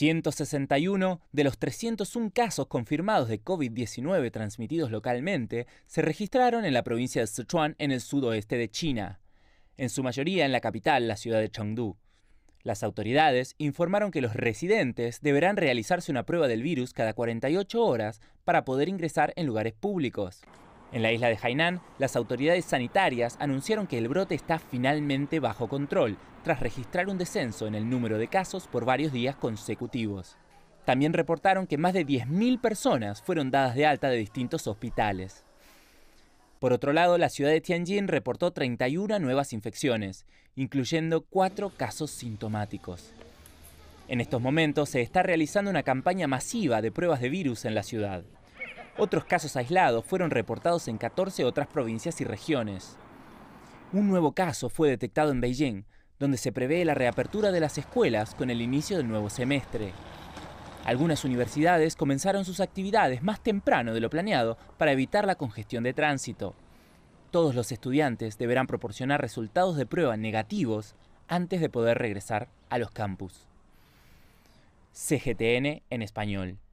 161 de los 301 casos confirmados de COVID-19 transmitidos localmente se registraron en la provincia de Sichuan en el sudoeste de China, en su mayoría en la capital, la ciudad de Chengdu. Las autoridades informaron que los residentes deberán realizarse una prueba del virus cada 48 horas para poder ingresar en lugares públicos. En la isla de Hainan, las autoridades sanitarias anunciaron que el brote está finalmente bajo control, tras registrar un descenso en el número de casos por varios días consecutivos. También reportaron que más de 10.000 personas fueron dadas de alta de distintos hospitales. Por otro lado, la ciudad de Tianjin reportó 31 nuevas infecciones, incluyendo 4 casos sintomáticos. En estos momentos se está realizando una campaña masiva de pruebas de virus en la ciudad. Otros casos aislados fueron reportados en 14 otras provincias y regiones. Un nuevo caso fue detectado en Beijing, donde se prevé la reapertura de las escuelas con el inicio del nuevo semestre. Algunas universidades comenzaron sus actividades más temprano de lo planeado para evitar la congestión de tránsito. Todos los estudiantes deberán proporcionar resultados de prueba negativos antes de poder regresar a los campus. CGTN en español.